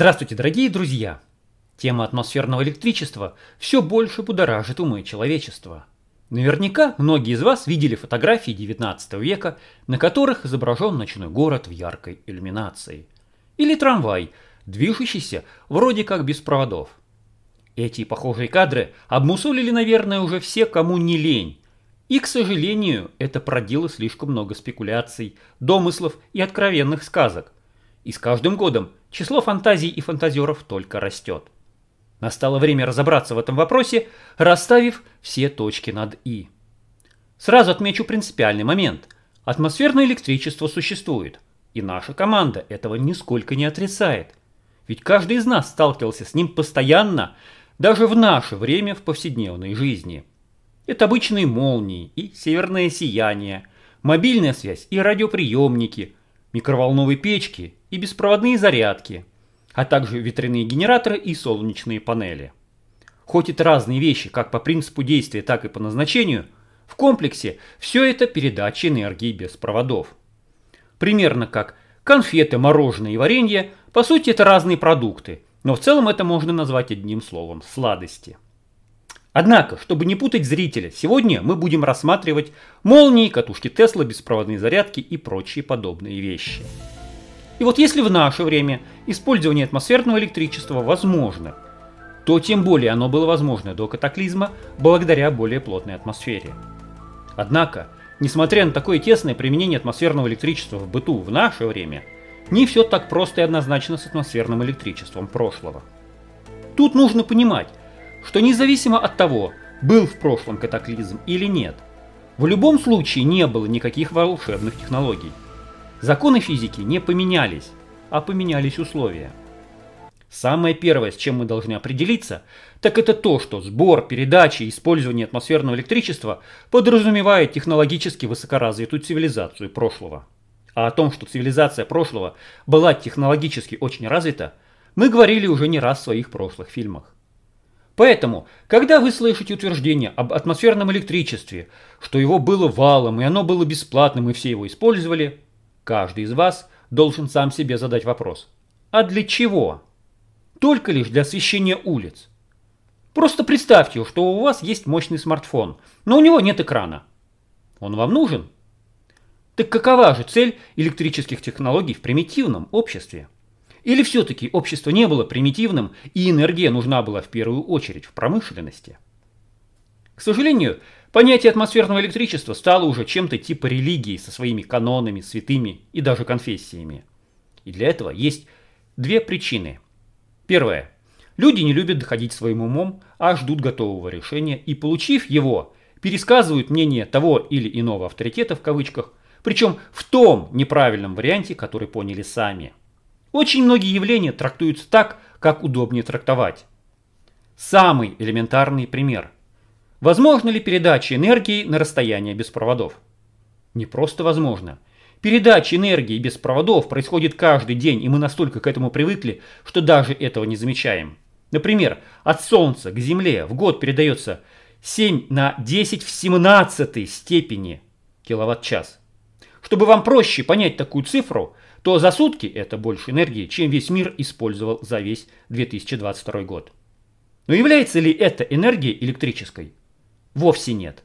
Здравствуйте, дорогие друзья! Тема атмосферного электричества все больше будоражит умы человечества. Наверняка многие из вас видели фотографии 19 века, на которых изображен ночной город в яркой иллюминации. Или трамвай, движущийся вроде как без проводов. Эти похожие кадры обмусолили, наверное, уже все, кому не лень. И, к сожалению, это продило слишком много спекуляций, домыслов и откровенных сказок – и с каждым годом число фантазий и фантазеров только растет. Настало время разобраться в этом вопросе, расставив все точки над «и». Сразу отмечу принципиальный момент. Атмосферное электричество существует, и наша команда этого нисколько не отрицает. Ведь каждый из нас сталкивался с ним постоянно, даже в наше время в повседневной жизни. Это обычные молнии и северное сияние, мобильная связь и радиоприемники, микроволновые печки и беспроводные зарядки, а также ветряные генераторы и солнечные панели. Хоть это разные вещи, как по принципу действия, так и по назначению, в комплексе все это передача энергии без проводов. Примерно как конфеты, мороженое и варенье, по сути это разные продукты, но в целом это можно назвать одним словом – сладости. Однако, чтобы не путать зрителя, сегодня мы будем рассматривать молнии, катушки Тесла, беспроводные зарядки и прочие подобные вещи. И вот если в наше время использование атмосферного электричества возможно, то тем более оно было возможно до катаклизма благодаря более плотной атмосфере. Однако, несмотря на такое тесное применение атмосферного электричества в быту в наше время, не все так просто и однозначно с атмосферным электричеством прошлого. Тут нужно понимать, что независимо от того, был в прошлом катаклизм или нет, в любом случае не было никаких волшебных технологий – Законы физики не поменялись, а поменялись условия. Самое первое, с чем мы должны определиться, так это то, что сбор, передача и использование атмосферного электричества подразумевает технологически высокоразвитую цивилизацию прошлого. А о том, что цивилизация прошлого была технологически очень развита, мы говорили уже не раз в своих прошлых фильмах. Поэтому, когда вы слышите утверждение об атмосферном электричестве, что его было валом и оно было бесплатным и все его использовали, Каждый из вас должен сам себе задать вопрос. А для чего? Только лишь для освещения улиц. Просто представьте, что у вас есть мощный смартфон, но у него нет экрана. Он вам нужен? Так какова же цель электрических технологий в примитивном обществе? Или все-таки общество не было примитивным, и энергия нужна была в первую очередь в промышленности? К сожалению, Понятие атмосферного электричества стало уже чем-то типа религии со своими канонами, святыми и даже конфессиями. И для этого есть две причины. Первое. Люди не любят доходить своим умом, а ждут готового решения и, получив его, пересказывают мнение того или иного авторитета в кавычках, причем в том неправильном варианте, который поняли сами. Очень многие явления трактуются так, как удобнее трактовать. Самый элементарный пример – Возможно ли передача энергии на расстояние без проводов? Не просто возможно. Передача энергии без проводов происходит каждый день, и мы настолько к этому привыкли, что даже этого не замечаем. Например, от Солнца к Земле в год передается 7 на 10 в 17 степени киловатт-час. Чтобы вам проще понять такую цифру, то за сутки это больше энергии, чем весь мир использовал за весь 2022 год. Но является ли эта энергия электрической? вовсе нет.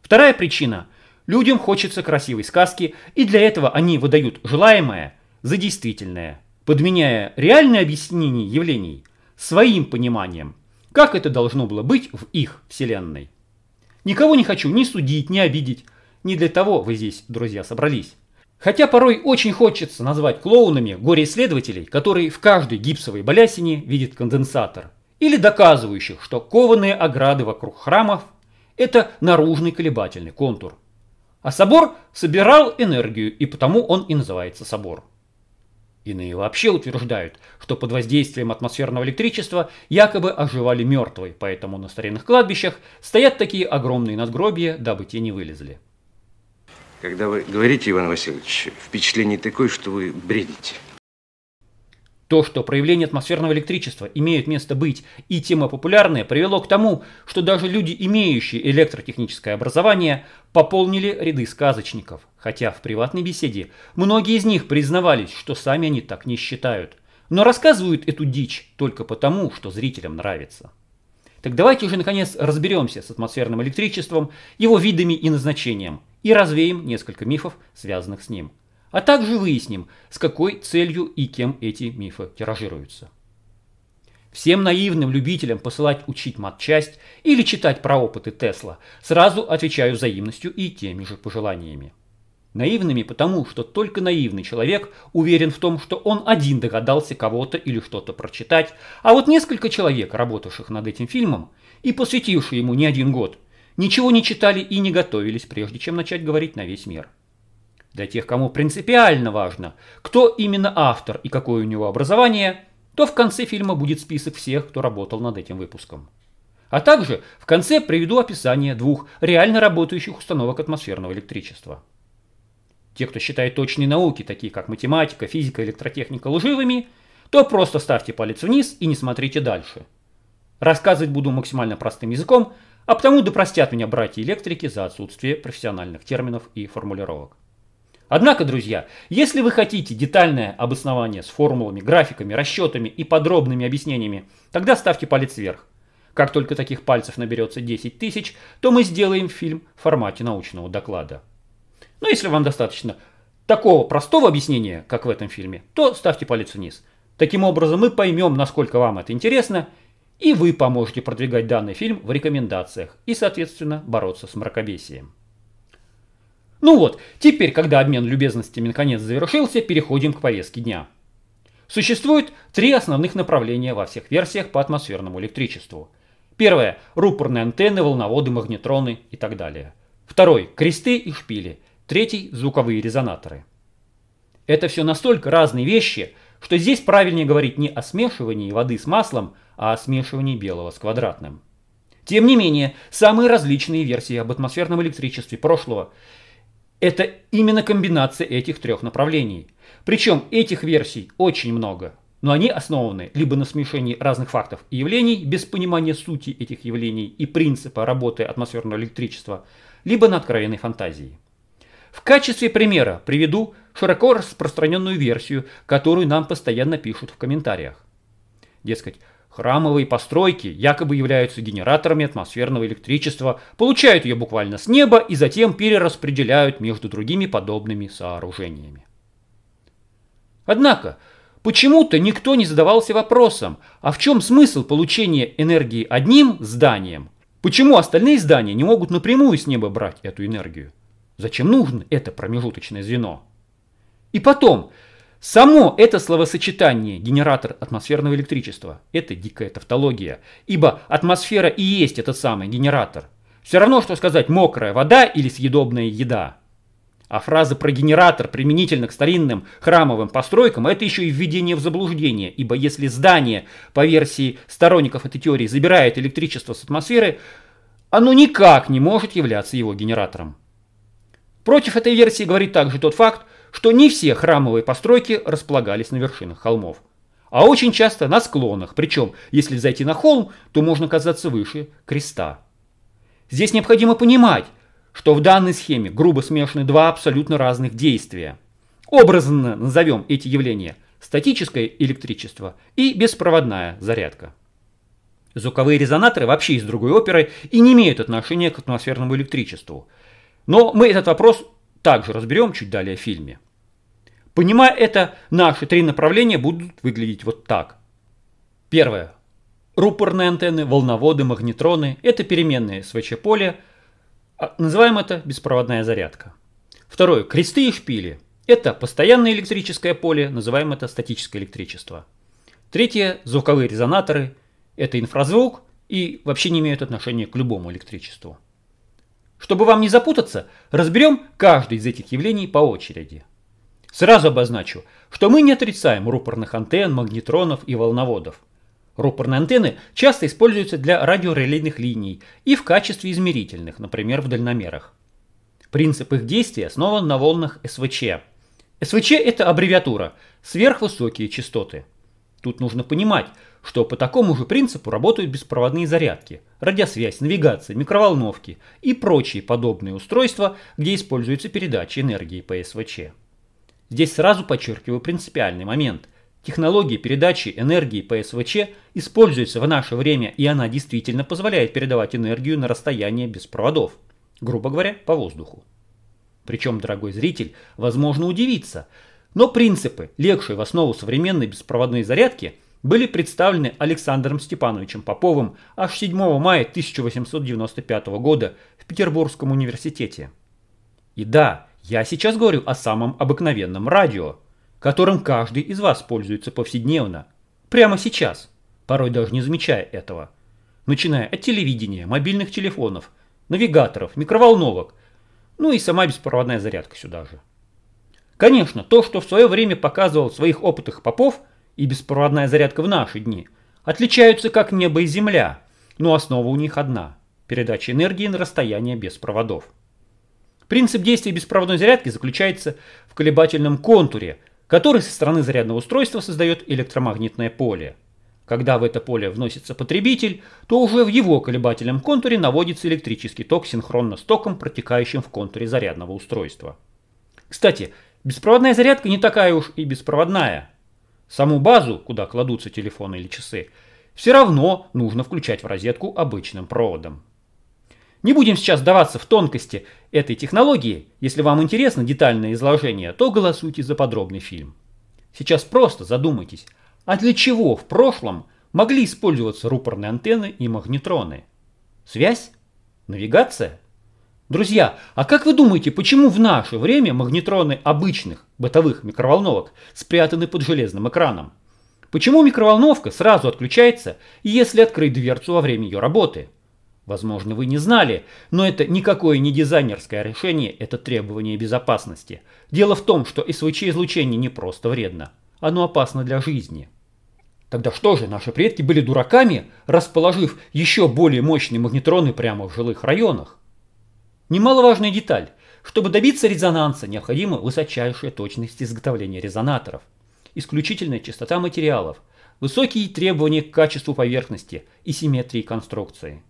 Вторая причина. Людям хочется красивой сказки, и для этого они выдают желаемое за действительное, подменяя реальное объяснение явлений своим пониманием, как это должно было быть в их вселенной. Никого не хочу ни судить, ни обидеть. Не для того вы здесь, друзья, собрались. Хотя порой очень хочется назвать клоунами горе-исследователей, которые в каждой гипсовой балясине видят конденсатор – или доказывающих, что кованые ограды вокруг храмов – это наружный колебательный контур. А собор собирал энергию, и потому он и называется собор. Иные вообще утверждают, что под воздействием атмосферного электричества якобы оживали мертвые, поэтому на старинных кладбищах стоят такие огромные надгробия, дабы те не вылезли. Когда вы говорите, Иван Васильевич, впечатление такое, что вы бредите. То, что проявления атмосферного электричества имеют место быть и тема популярная, привело к тому, что даже люди, имеющие электротехническое образование, пополнили ряды сказочников. Хотя в приватной беседе многие из них признавались, что сами они так не считают. Но рассказывают эту дичь только потому, что зрителям нравится. Так давайте уже наконец разберемся с атмосферным электричеством, его видами и назначением, и развеем несколько мифов, связанных с ним а также выясним, с какой целью и кем эти мифы тиражируются. Всем наивным любителям посылать учить матчасть или читать про опыты Тесла сразу отвечаю взаимностью и теми же пожеланиями. Наивными потому, что только наивный человек уверен в том, что он один догадался кого-то или что-то прочитать, а вот несколько человек, работавших над этим фильмом и посвятивших ему не один год, ничего не читали и не готовились, прежде чем начать говорить на весь мир. Для тех, кому принципиально важно, кто именно автор и какое у него образование, то в конце фильма будет список всех, кто работал над этим выпуском. А также в конце приведу описание двух реально работающих установок атмосферного электричества. Те, кто считает точные науки, такие как математика, физика, электротехника, лживыми, то просто ставьте палец вниз и не смотрите дальше. Рассказывать буду максимально простым языком, а потому допростят меня братья-электрики за отсутствие профессиональных терминов и формулировок. Однако, друзья, если вы хотите детальное обоснование с формулами, графиками, расчетами и подробными объяснениями, тогда ставьте палец вверх. Как только таких пальцев наберется 10 тысяч, то мы сделаем фильм в формате научного доклада. Но ну, если вам достаточно такого простого объяснения, как в этом фильме, то ставьте палец вниз. Таким образом мы поймем, насколько вам это интересно, и вы поможете продвигать данный фильм в рекомендациях и, соответственно, бороться с мракобесием. Ну вот, теперь, когда обмен любезностями наконец завершился, переходим к повестке дня. Существует три основных направления во всех версиях по атмосферному электричеству. Первое – рупорные антенны, волноводы, магнетроны и так далее. Второй – кресты и шпили. Третий – звуковые резонаторы. Это все настолько разные вещи, что здесь правильнее говорить не о смешивании воды с маслом, а о смешивании белого с квадратным. Тем не менее, самые различные версии об атмосферном электричестве прошлого это именно комбинация этих трех направлений. Причем этих версий очень много, но они основаны либо на смешении разных фактов и явлений, без понимания сути этих явлений и принципа работы атмосферного электричества, либо на откровенной фантазии. В качестве примера приведу широко распространенную версию, которую нам постоянно пишут в комментариях. Дескать, Храмовые постройки якобы являются генераторами атмосферного электричества, получают ее буквально с неба и затем перераспределяют между другими подобными сооружениями. Однако, почему-то никто не задавался вопросом, а в чем смысл получения энергии одним зданием? Почему остальные здания не могут напрямую с неба брать эту энергию? Зачем нужно это промежуточное звено? И потом, Само это словосочетание «генератор атмосферного электричества» – это дикая тавтология, ибо атмосфера и есть этот самый генератор. Все равно, что сказать «мокрая вода» или «съедобная еда». А фраза про генератор применительно к старинным храмовым постройкам – это еще и введение в заблуждение, ибо если здание, по версии сторонников этой теории, забирает электричество с атмосферы, оно никак не может являться его генератором. Против этой версии говорит также тот факт, что не все храмовые постройки располагались на вершинах холмов, а очень часто на склонах, причем, если зайти на холм, то можно казаться выше креста. Здесь необходимо понимать, что в данной схеме грубо смешаны два абсолютно разных действия. Образно назовем эти явления статическое электричество и беспроводная зарядка. Звуковые резонаторы вообще из другой оперы и не имеют отношения к атмосферному электричеству. Но мы этот вопрос также разберем чуть далее в фильме. Понимая это, наши три направления будут выглядеть вот так. Первое. Рупорные антенны, волноводы, магнетроны – это переменные СВЧ-поле, а, называем это беспроводная зарядка. Второе. Кресты и шпили – это постоянное электрическое поле, называем это статическое электричество. Третье. Звуковые резонаторы – это инфразвук и вообще не имеют отношения к любому электричеству. Чтобы вам не запутаться, разберем каждое из этих явлений по очереди. Сразу обозначу, что мы не отрицаем рупорных антенн, магнетронов и волноводов. Рупорные антенны часто используются для радиорелейных линий и в качестве измерительных, например, в дальномерах. Принцип их действия основан на волнах СВЧ. СВЧ – это аббревиатура – сверхвысокие частоты – Тут нужно понимать, что по такому же принципу работают беспроводные зарядки, радиосвязь, навигация, микроволновки и прочие подобные устройства, где используется передача энергии по СВЧ. Здесь сразу подчеркиваю принципиальный момент. Технология передачи энергии по СВЧ используется в наше время, и она действительно позволяет передавать энергию на расстояние без проводов, грубо говоря, по воздуху. Причем, дорогой зритель, возможно удивиться – но принципы, легшие в основу современной беспроводной зарядки, были представлены Александром Степановичем Поповым аж 7 мая 1895 года в Петербургском университете. И да, я сейчас говорю о самом обыкновенном радио, которым каждый из вас пользуется повседневно, прямо сейчас, порой даже не замечая этого, начиная от телевидения, мобильных телефонов, навигаторов, микроволновок, ну и сама беспроводная зарядка сюда же. Конечно, то, что в свое время показывал в своих опытах Попов и беспроводная зарядка в наши дни, отличаются как небо и земля, но основа у них одна – передача энергии на расстояние без проводов. Принцип действия беспроводной зарядки заключается в колебательном контуре, который со стороны зарядного устройства создает электромагнитное поле. Когда в это поле вносится потребитель, то уже в его колебательном контуре наводится электрический ток синхронно с током, протекающим в контуре зарядного устройства. Кстати, Беспроводная зарядка не такая уж и беспроводная. Саму базу, куда кладутся телефоны или часы, все равно нужно включать в розетку обычным проводом. Не будем сейчас сдаваться в тонкости этой технологии. Если вам интересно детальное изложение, то голосуйте за подробный фильм. Сейчас просто задумайтесь, а для чего в прошлом могли использоваться рупорные антенны и магнетроны? Связь? Навигация? Друзья, а как вы думаете, почему в наше время магнетроны обычных бытовых микроволновок спрятаны под железным экраном? Почему микроволновка сразу отключается, если открыть дверцу во время ее работы? Возможно, вы не знали, но это никакое не дизайнерское решение, это требование безопасности. Дело в том, что СВЧ-излучение не просто вредно, оно опасно для жизни. Тогда что же, наши предки были дураками, расположив еще более мощные магнетроны прямо в жилых районах? Немаловажная деталь. Чтобы добиться резонанса, необходима высочайшая точность изготовления резонаторов, исключительная частота материалов, высокие требования к качеству поверхности и симметрии конструкции.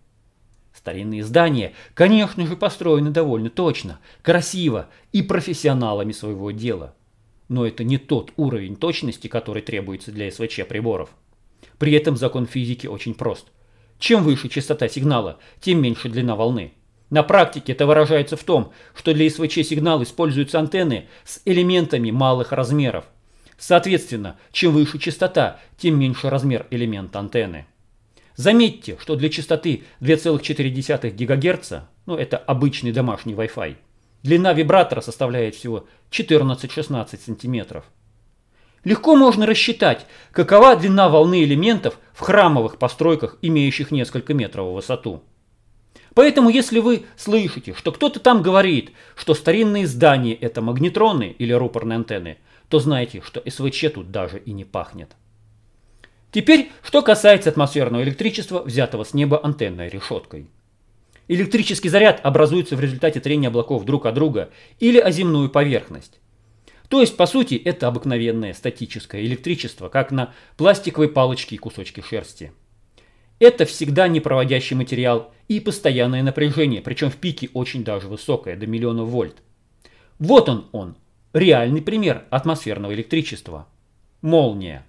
Старинные здания, конечно же, построены довольно точно, красиво и профессионалами своего дела. Но это не тот уровень точности, который требуется для СВЧ приборов. При этом закон физики очень прост. Чем выше частота сигнала, тем меньше длина волны. На практике это выражается в том, что для СВЧ-сигнала используются антенны с элементами малых размеров. Соответственно, чем выше частота, тем меньше размер элемента антенны. Заметьте, что для частоты 2,4 ГГц, ну это обычный домашний Wi-Fi, длина вибратора составляет всего 14-16 см. Легко можно рассчитать, какова длина волны элементов в храмовых постройках, имеющих несколько метров в высоту. Поэтому, если вы слышите, что кто-то там говорит, что старинные здания – это магнетроны или рупорные антенны, то знайте, что СВЧ тут даже и не пахнет. Теперь, что касается атмосферного электричества, взятого с неба антенной решеткой. Электрический заряд образуется в результате трения облаков друг от друга или о земную поверхность. То есть, по сути, это обыкновенное статическое электричество, как на пластиковой палочке и кусочке шерсти. Это всегда непроводящий материал и постоянное напряжение, причем в пике очень даже высокое, до миллиона вольт. Вот он он, реальный пример атмосферного электричества. Молния.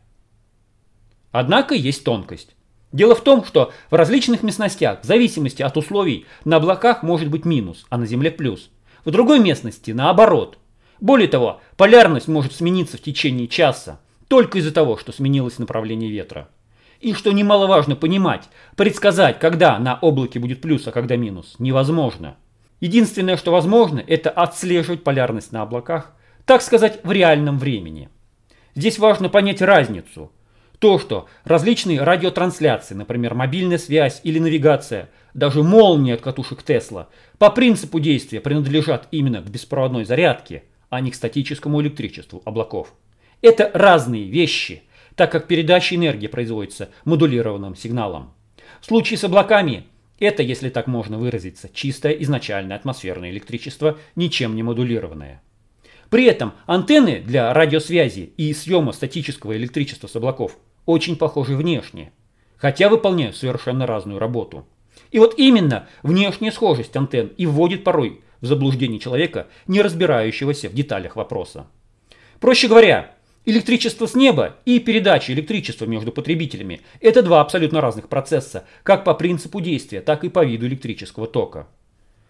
Однако есть тонкость. Дело в том, что в различных местностях, в зависимости от условий, на облаках может быть минус, а на Земле плюс. В другой местности наоборот. Более того, полярность может смениться в течение часа, только из-за того, что сменилось направление ветра. И что немаловажно понимать, предсказать, когда на облаке будет плюс, а когда минус, невозможно. Единственное, что возможно, это отслеживать полярность на облаках, так сказать, в реальном времени. Здесь важно понять разницу. То, что различные радиотрансляции, например, мобильная связь или навигация, даже молнии от катушек Тесла, по принципу действия принадлежат именно к беспроводной зарядке, а не к статическому электричеству облаков. Это разные вещи – так как передача энергии производится модулированным сигналом. В случае с облаками это, если так можно выразиться, чистое изначальное атмосферное электричество, ничем не модулированное. При этом антенны для радиосвязи и съема статического электричества с облаков очень похожи внешне, хотя выполняют совершенно разную работу. И вот именно внешняя схожесть антенн и вводит порой в заблуждение человека, не разбирающегося в деталях вопроса. Проще говоря, Электричество с неба и передача электричества между потребителями – это два абсолютно разных процесса, как по принципу действия, так и по виду электрического тока.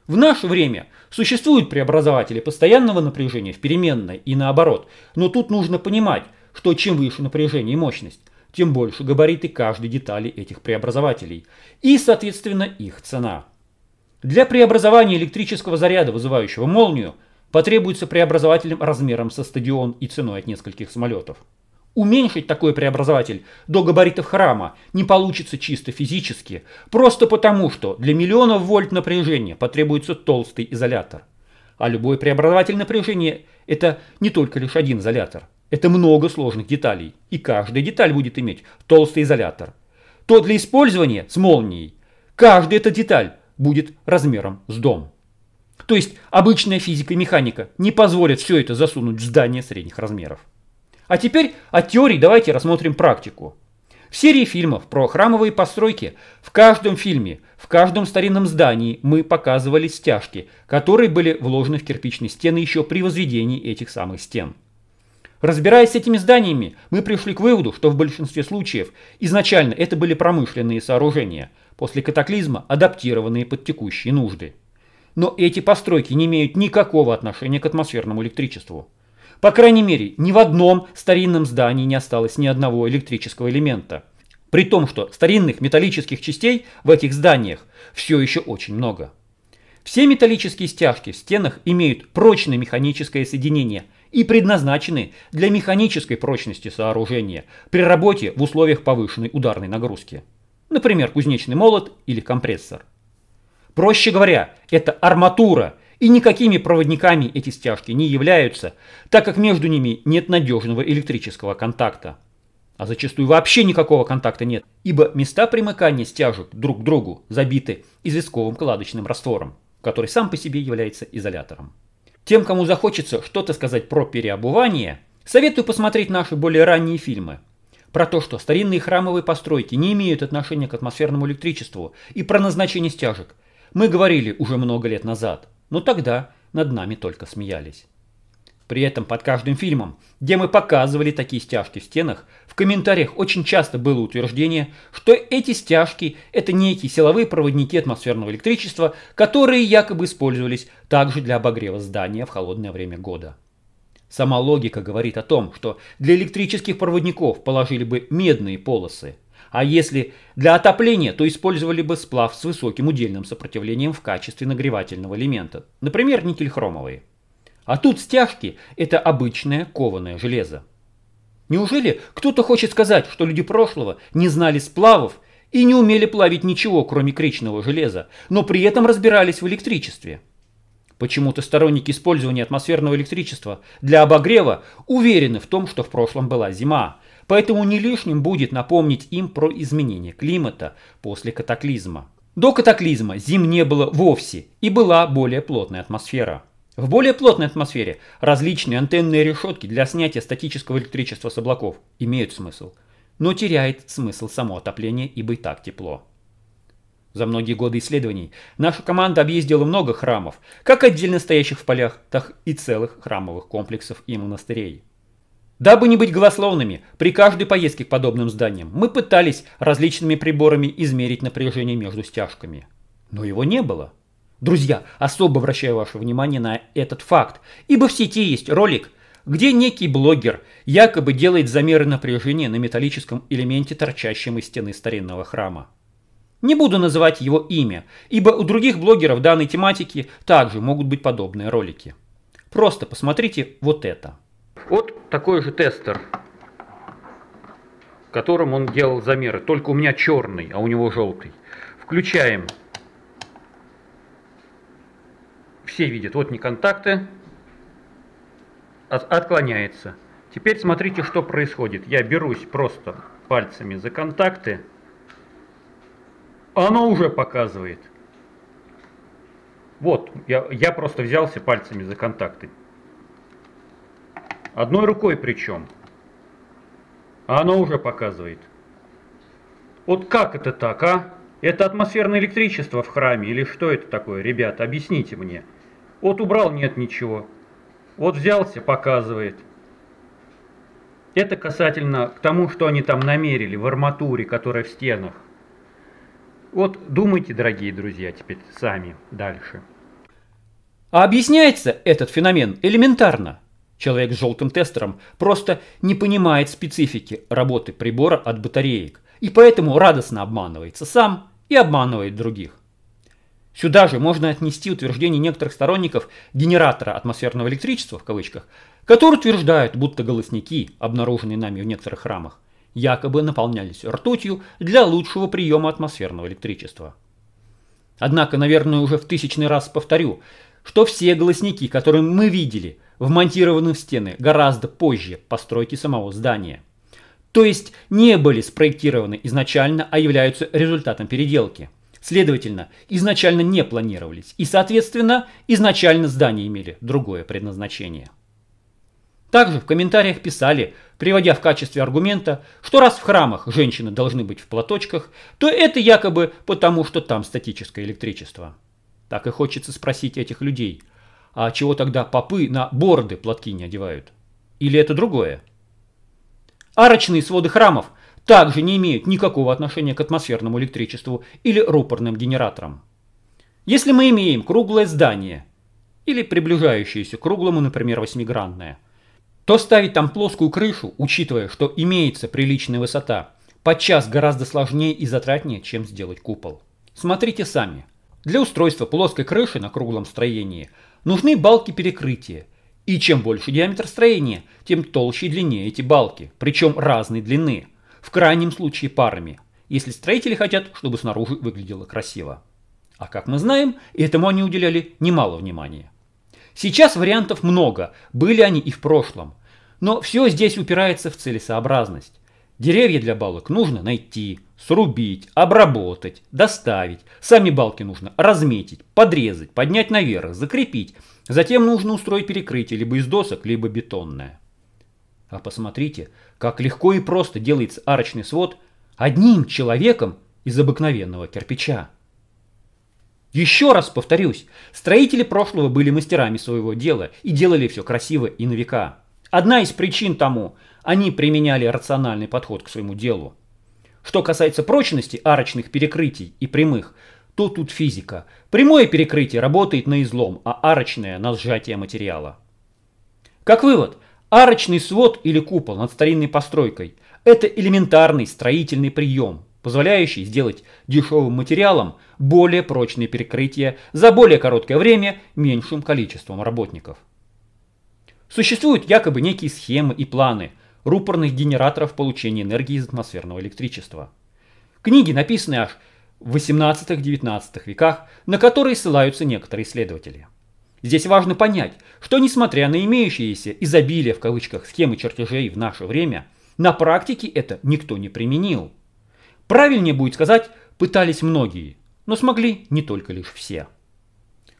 В наше время существуют преобразователи постоянного напряжения в переменное и наоборот, но тут нужно понимать, что чем выше напряжение и мощность, тем больше габариты каждой детали этих преобразователей и, соответственно, их цена. Для преобразования электрического заряда, вызывающего молнию – потребуется преобразователем размером со стадион и ценой от нескольких самолетов. Уменьшить такой преобразователь до габаритов храма не получится чисто физически, просто потому, что для миллионов вольт напряжения потребуется толстый изолятор. А любой преобразователь напряжения – это не только лишь один изолятор. Это много сложных деталей, и каждая деталь будет иметь толстый изолятор. То для использования с молнией, каждая эта деталь будет размером с дом. То есть обычная физика и механика не позволят все это засунуть в здание средних размеров. А теперь от теории давайте рассмотрим практику. В серии фильмов про храмовые постройки в каждом фильме, в каждом старинном здании мы показывали стяжки, которые были вложены в кирпичные стены еще при возведении этих самых стен. Разбираясь с этими зданиями, мы пришли к выводу, что в большинстве случаев изначально это были промышленные сооружения, после катаклизма адаптированные под текущие нужды. Но эти постройки не имеют никакого отношения к атмосферному электричеству. По крайней мере, ни в одном старинном здании не осталось ни одного электрического элемента. При том, что старинных металлических частей в этих зданиях все еще очень много. Все металлические стяжки в стенах имеют прочное механическое соединение и предназначены для механической прочности сооружения при работе в условиях повышенной ударной нагрузки. Например, кузнечный молот или компрессор. Проще говоря, это арматура, и никакими проводниками эти стяжки не являются, так как между ними нет надежного электрического контакта. А зачастую вообще никакого контакта нет, ибо места примыкания стяжек друг к другу забиты известковым кладочным раствором, который сам по себе является изолятором. Тем, кому захочется что-то сказать про переобувание, советую посмотреть наши более ранние фильмы про то, что старинные храмовые постройки не имеют отношения к атмосферному электричеству и про назначение стяжек, мы говорили уже много лет назад, но тогда над нами только смеялись. При этом под каждым фильмом, где мы показывали такие стяжки в стенах, в комментариях очень часто было утверждение, что эти стяжки – это некие силовые проводники атмосферного электричества, которые якобы использовались также для обогрева здания в холодное время года. Сама логика говорит о том, что для электрических проводников положили бы медные полосы – а если для отопления, то использовали бы сплав с высоким удельным сопротивлением в качестве нагревательного элемента, например, никель-хромовые. А тут стяжки – это обычное кованое железо. Неужели кто-то хочет сказать, что люди прошлого не знали сплавов и не умели плавить ничего, кроме кричного железа, но при этом разбирались в электричестве? Почему-то сторонники использования атмосферного электричества для обогрева уверены в том, что в прошлом была зима, Поэтому не лишним будет напомнить им про изменение климата после катаклизма. До катаклизма зим не было вовсе и была более плотная атмосфера. В более плотной атмосфере различные антенные решетки для снятия статического электричества с облаков имеют смысл, но теряет смысл само отопление, ибо и так тепло. За многие годы исследований наша команда объездила много храмов, как отдельно стоящих в полях, так и целых храмовых комплексов и монастырей. Дабы не быть голословными, при каждой поездке к подобным зданиям мы пытались различными приборами измерить напряжение между стяжками. Но его не было. Друзья, особо обращаю ваше внимание на этот факт, ибо в сети есть ролик, где некий блогер якобы делает замеры напряжения на металлическом элементе, торчащем из стены старинного храма. Не буду называть его имя, ибо у других блогеров данной тематики также могут быть подобные ролики. Просто посмотрите вот это. Вот такой же тестер, которым он делал замеры. Только у меня черный, а у него желтый. Включаем. Все видят. Вот не контакты. отклоняется. Теперь смотрите, что происходит. Я берусь просто пальцами за контакты. Оно уже показывает. Вот, я, я просто взялся пальцами за контакты. Одной рукой причем. А оно уже показывает. Вот как это так, а? Это атмосферное электричество в храме или что это такое, ребят? Объясните мне. Вот убрал, нет ничего. Вот взялся, показывает. Это касательно к тому, что они там намерили в арматуре, которая в стенах. Вот думайте, дорогие друзья, теперь сами дальше. А объясняется этот феномен элементарно – Человек с желтым тестером просто не понимает специфики работы прибора от батареек и поэтому радостно обманывается сам и обманывает других. Сюда же можно отнести утверждение некоторых сторонников генератора атмосферного электричества, в кавычках, которые утверждают, будто голосники, обнаруженные нами в некоторых храмах, якобы наполнялись ртутью для лучшего приема атмосферного электричества. Однако, наверное, уже в тысячный раз повторю, что все голосники, которые мы видели – вмонтированы в стены гораздо позже постройки самого здания. То есть не были спроектированы изначально, а являются результатом переделки. Следовательно, изначально не планировались и, соответственно, изначально здания имели другое предназначение. Также в комментариях писали, приводя в качестве аргумента, что раз в храмах женщины должны быть в платочках, то это якобы потому, что там статическое электричество. Так и хочется спросить этих людей – а чего тогда попы на борды платки не одевают? Или это другое? Арочные своды храмов также не имеют никакого отношения к атмосферному электричеству или рупорным генераторам. Если мы имеем круглое здание, или приближающееся к круглому, например, восьмигранное, то ставить там плоскую крышу, учитывая, что имеется приличная высота, подчас гораздо сложнее и затратнее, чем сделать купол. Смотрите сами. Для устройства плоской крыши на круглом строении – нужны балки перекрытия. И чем больше диаметр строения, тем толще и длиннее эти балки, причем разной длины, в крайнем случае парами, если строители хотят, чтобы снаружи выглядело красиво. А как мы знаем, этому они уделяли немало внимания. Сейчас вариантов много, были они и в прошлом, но все здесь упирается в целесообразность. Деревья для балок нужно найти, срубить, обработать, доставить. Сами балки нужно разметить, подрезать, поднять наверх, закрепить. Затем нужно устроить перекрытие либо из досок, либо бетонное. А посмотрите, как легко и просто делается арочный свод одним человеком из обыкновенного кирпича. Еще раз повторюсь, строители прошлого были мастерами своего дела и делали все красиво и на века. Одна из причин тому – они применяли рациональный подход к своему делу. Что касается прочности арочных перекрытий и прямых, то тут физика. Прямое перекрытие работает на излом, а арочное на сжатие материала. Как вывод, арочный свод или купол над старинной постройкой – это элементарный строительный прием, позволяющий сделать дешевым материалом более прочные перекрытия за более короткое время меньшим количеством работников. Существуют якобы некие схемы и планы – рупорных генераторов получения энергии из атмосферного электричества. Книги написаны аж в 18-19 веках, на которые ссылаются некоторые исследователи. Здесь важно понять, что несмотря на имеющиеся изобилие в кавычках схемы чертежей в наше время, на практике это никто не применил. Правильнее будет сказать, пытались многие, но смогли не только лишь все.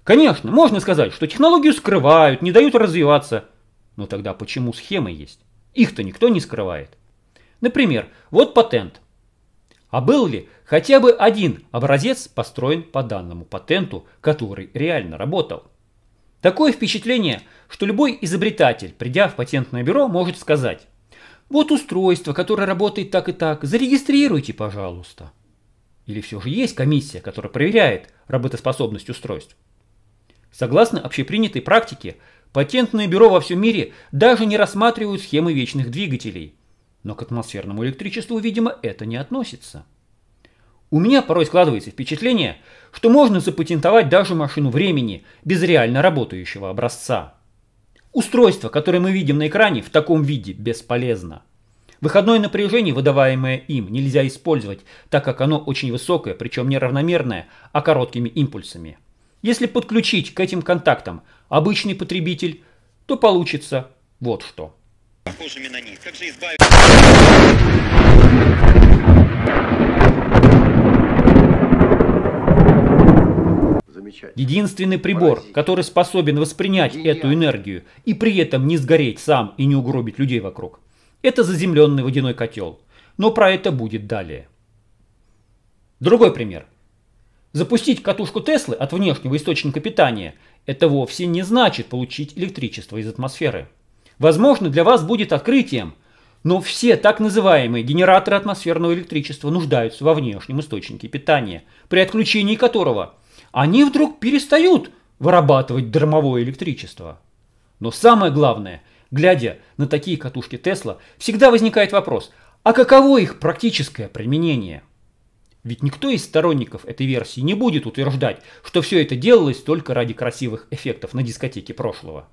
Конечно, можно сказать, что технологию скрывают, не дают развиваться, но тогда почему схемы есть? Их-то никто не скрывает. Например, вот патент. А был ли хотя бы один образец построен по данному патенту, который реально работал? Такое впечатление, что любой изобретатель, придя в патентное бюро, может сказать «Вот устройство, которое работает так и так, зарегистрируйте, пожалуйста». Или все же есть комиссия, которая проверяет работоспособность устройств? Согласно общепринятой практике, Патентные бюро во всем мире даже не рассматривают схемы вечных двигателей. Но к атмосферному электричеству, видимо, это не относится. У меня порой складывается впечатление, что можно запатентовать даже машину времени без реально работающего образца. Устройство, которое мы видим на экране, в таком виде бесполезно. Выходное напряжение, выдаваемое им, нельзя использовать, так как оно очень высокое, причем неравномерное, а короткими импульсами – если подключить к этим контактам обычный потребитель, то получится вот что. Похожими на них. Как же избавиться... Единственный прибор, который способен воспринять Гениально. эту энергию и при этом не сгореть сам и не угробить людей вокруг, это заземленный водяной котел. Но про это будет далее. Другой пример. Запустить катушку Теслы от внешнего источника питания – это вовсе не значит получить электричество из атмосферы. Возможно, для вас будет открытием, но все так называемые генераторы атмосферного электричества нуждаются во внешнем источнике питания, при отключении которого они вдруг перестают вырабатывать дармовое электричество. Но самое главное, глядя на такие катушки Тесла, всегда возникает вопрос, а каково их практическое применение – ведь никто из сторонников этой версии не будет утверждать, что все это делалось только ради красивых эффектов на дискотеке прошлого.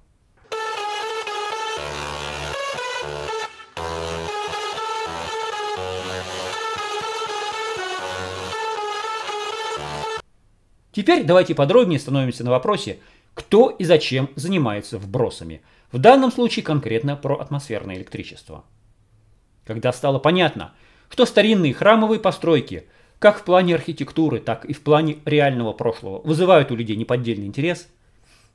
Теперь давайте подробнее становимся на вопросе, кто и зачем занимается вбросами. В данном случае конкретно про атмосферное электричество. Когда стало понятно, что старинные храмовые постройки – как в плане архитектуры, так и в плане реального прошлого, вызывают у людей неподдельный интерес,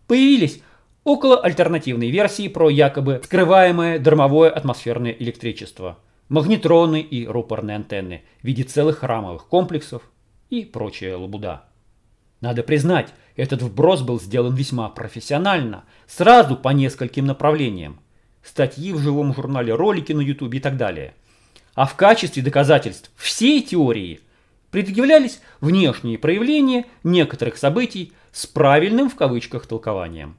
появились около альтернативной версии про якобы скрываемое дармовое атмосферное электричество, магнетроны и рупорные антенны в виде целых храмовых комплексов и прочая лабуда. Надо признать, этот вброс был сделан весьма профессионально, сразу по нескольким направлениям. Статьи в живом журнале, ролики на ютубе и так далее. А в качестве доказательств всей теории предъявлялись внешние проявления некоторых событий с правильным в кавычках толкованием.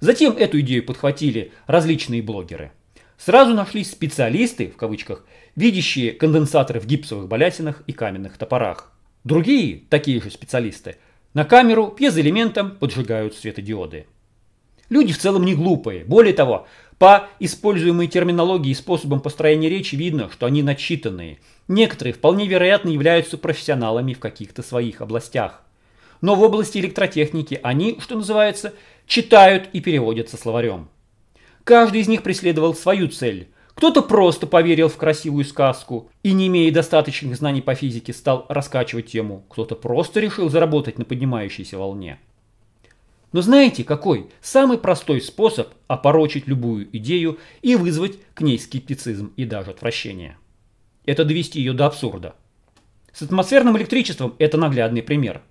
Затем эту идею подхватили различные блогеры. Сразу нашлись специалисты, в кавычках, видящие конденсаторы в гипсовых балясинах и каменных топорах. Другие, такие же специалисты, на камеру пьезоэлементом поджигают светодиоды. Люди в целом не глупые. Более того, по используемой терминологии и способам построения речи видно, что они начитанные. Некоторые вполне вероятно являются профессионалами в каких-то своих областях. Но в области электротехники они, что называется, читают и переводят со словарем. Каждый из них преследовал свою цель. Кто-то просто поверил в красивую сказку и, не имея достаточных знаний по физике, стал раскачивать тему. Кто-то просто решил заработать на поднимающейся волне. Но знаете, какой самый простой способ опорочить любую идею и вызвать к ней скептицизм и даже отвращение? Это довести ее до абсурда. С атмосферным электричеством это наглядный пример.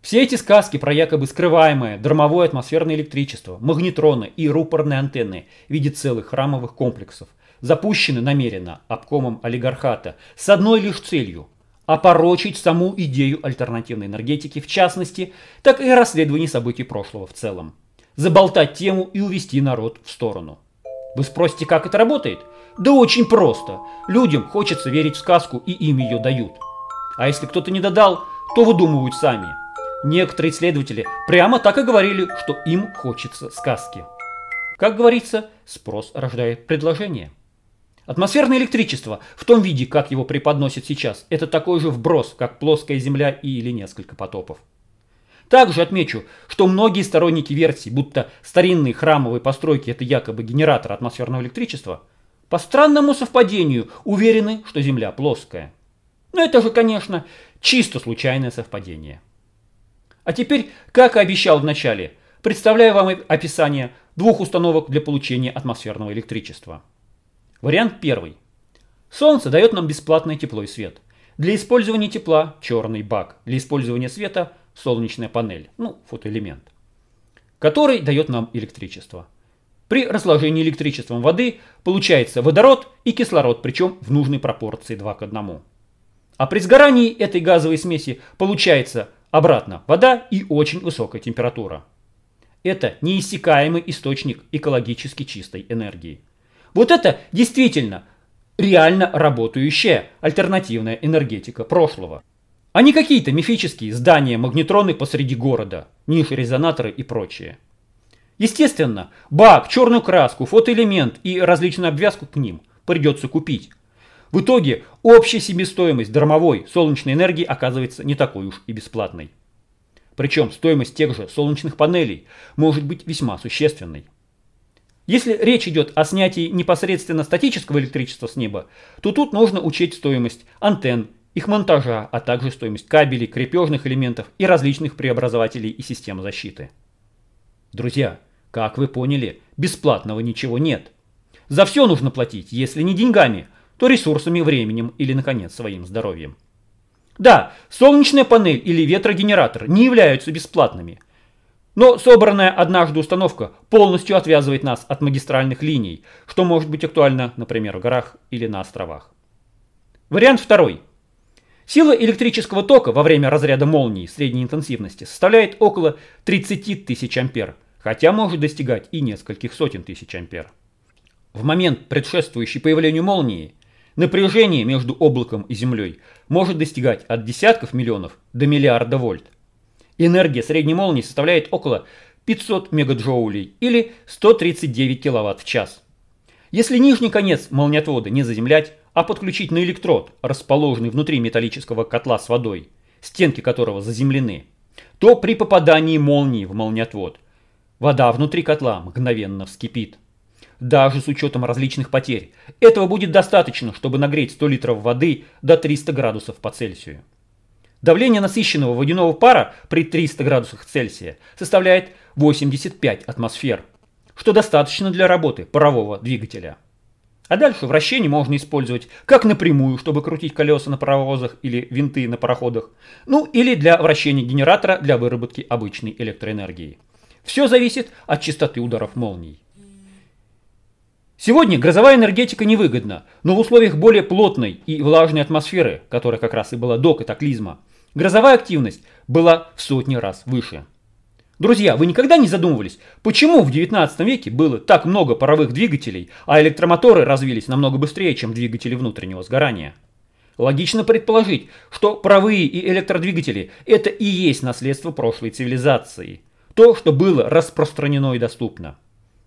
Все эти сказки про якобы скрываемое дармовое атмосферное электричество, магнетроны и рупорные антенны в виде целых храмовых комплексов запущены намеренно обкомом олигархата с одной лишь целью опорочить саму идею альтернативной энергетики в частности, так и расследование событий прошлого в целом. Заболтать тему и увести народ в сторону. Вы спросите, как это работает? Да очень просто. Людям хочется верить в сказку, и им ее дают. А если кто-то не додал, то выдумывают сами. Некоторые исследователи прямо так и говорили, что им хочется сказки. Как говорится, спрос рождает предложение. Атмосферное электричество в том виде, как его преподносят сейчас, это такой же вброс, как плоская Земля и или несколько потопов. Также отмечу, что многие сторонники версии, будто старинные храмовые постройки – это якобы генератор атмосферного электричества, по странному совпадению уверены, что Земля плоская. Но это же, конечно, чисто случайное совпадение. А теперь, как и обещал в начале, представляю вам описание двух установок для получения атмосферного электричества. Вариант первый. Солнце дает нам бесплатное тепло и свет. Для использования тепла – черный бак, для использования света – солнечная панель, ну, фотоэлемент, который дает нам электричество. При разложении электричеством воды получается водород и кислород, причем в нужной пропорции 2 к 1. А при сгорании этой газовой смеси получается обратно вода и очень высокая температура. Это неиссякаемый источник экологически чистой энергии. Вот это действительно реально работающая альтернативная энергетика прошлого. А не какие-то мифические здания, магнетроны посреди города, ниши, резонаторы и прочее. Естественно, бак, черную краску, фотоэлемент и различную обвязку к ним придется купить. В итоге общая себестоимость дармовой солнечной энергии оказывается не такой уж и бесплатной. Причем стоимость тех же солнечных панелей может быть весьма существенной. Если речь идет о снятии непосредственно статического электричества с неба, то тут нужно учесть стоимость антенн, их монтажа, а также стоимость кабелей, крепежных элементов и различных преобразователей и систем защиты. Друзья, как вы поняли, бесплатного ничего нет. За все нужно платить, если не деньгами, то ресурсами, временем или, наконец, своим здоровьем. Да, солнечная панель или ветрогенератор не являются бесплатными – но собранная однажды установка полностью отвязывает нас от магистральных линий, что может быть актуально, например, в горах или на островах. Вариант второй. Сила электрического тока во время разряда молнии средней интенсивности составляет около 30 тысяч ампер, хотя может достигать и нескольких сотен тысяч ампер. В момент, предшествующий появлению молнии, напряжение между облаком и Землей может достигать от десятков миллионов до миллиарда вольт. Энергия средней молнии составляет около 500 мегаджоулей или 139 киловатт в час. Если нижний конец молниеотвода не заземлять, а подключить на электрод, расположенный внутри металлического котла с водой, стенки которого заземлены, то при попадании молнии в молниеотвод вода внутри котла мгновенно вскипит. Даже с учетом различных потерь, этого будет достаточно, чтобы нагреть 100 литров воды до 300 градусов по Цельсию. Давление насыщенного водяного пара при 300 градусах Цельсия составляет 85 атмосфер, что достаточно для работы парового двигателя. А дальше вращение можно использовать как напрямую, чтобы крутить колеса на паровозах или винты на пароходах, ну или для вращения генератора для выработки обычной электроэнергии. Все зависит от частоты ударов молний. Сегодня грозовая энергетика невыгодна, но в условиях более плотной и влажной атмосферы, которая как раз и была до катаклизма, грозовая активность была в сотни раз выше. Друзья, вы никогда не задумывались, почему в 19 веке было так много паровых двигателей, а электромоторы развились намного быстрее, чем двигатели внутреннего сгорания? Логично предположить, что паровые и электродвигатели – это и есть наследство прошлой цивилизации. То, что было распространено и доступно.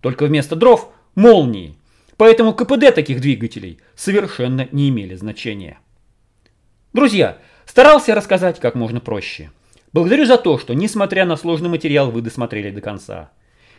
Только вместо дров – молнии. Поэтому КПД таких двигателей совершенно не имели значения. Друзья, Старался рассказать как можно проще. Благодарю за то, что, несмотря на сложный материал, вы досмотрели до конца.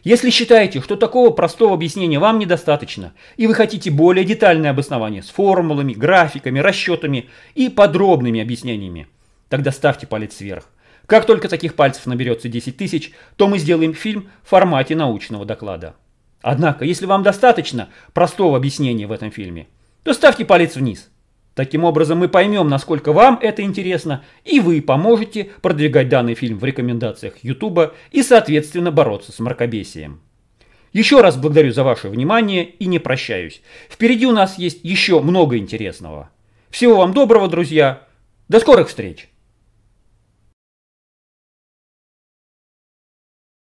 Если считаете, что такого простого объяснения вам недостаточно, и вы хотите более детальное обоснование с формулами, графиками, расчетами и подробными объяснениями, тогда ставьте палец вверх. Как только таких пальцев наберется 10 тысяч, то мы сделаем фильм в формате научного доклада. Однако, если вам достаточно простого объяснения в этом фильме, то ставьте палец вниз – Таким образом, мы поймем, насколько вам это интересно, и вы поможете продвигать данный фильм в рекомендациях YouTube и, соответственно, бороться с мракобесием. Еще раз благодарю за ваше внимание и не прощаюсь. Впереди у нас есть еще много интересного. Всего вам доброго, друзья. До скорых встреч!